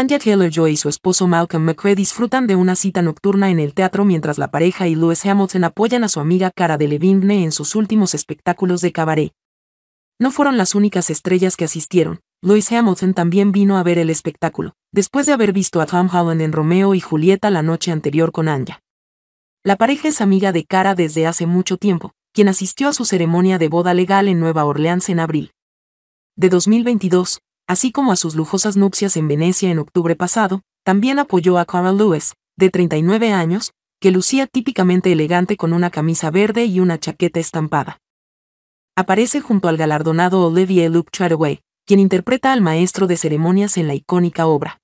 Anja Taylor-Joy y su esposo Malcolm McRae disfrutan de una cita nocturna en el teatro mientras la pareja y Lewis Hamilton apoyan a su amiga Cara Delevingne en sus últimos espectáculos de cabaret. No fueron las únicas estrellas que asistieron, Lewis Hamilton también vino a ver el espectáculo, después de haber visto a Tom Holland en Romeo y Julieta la noche anterior con Anja. La pareja es amiga de Cara desde hace mucho tiempo, quien asistió a su ceremonia de boda legal en Nueva Orleans en abril de 2022, así como a sus lujosas nupcias en Venecia en octubre pasado, también apoyó a Carl Lewis, de 39 años, que lucía típicamente elegante con una camisa verde y una chaqueta estampada. Aparece junto al galardonado Olivier Luke Charaway, quien interpreta al maestro de ceremonias en la icónica obra.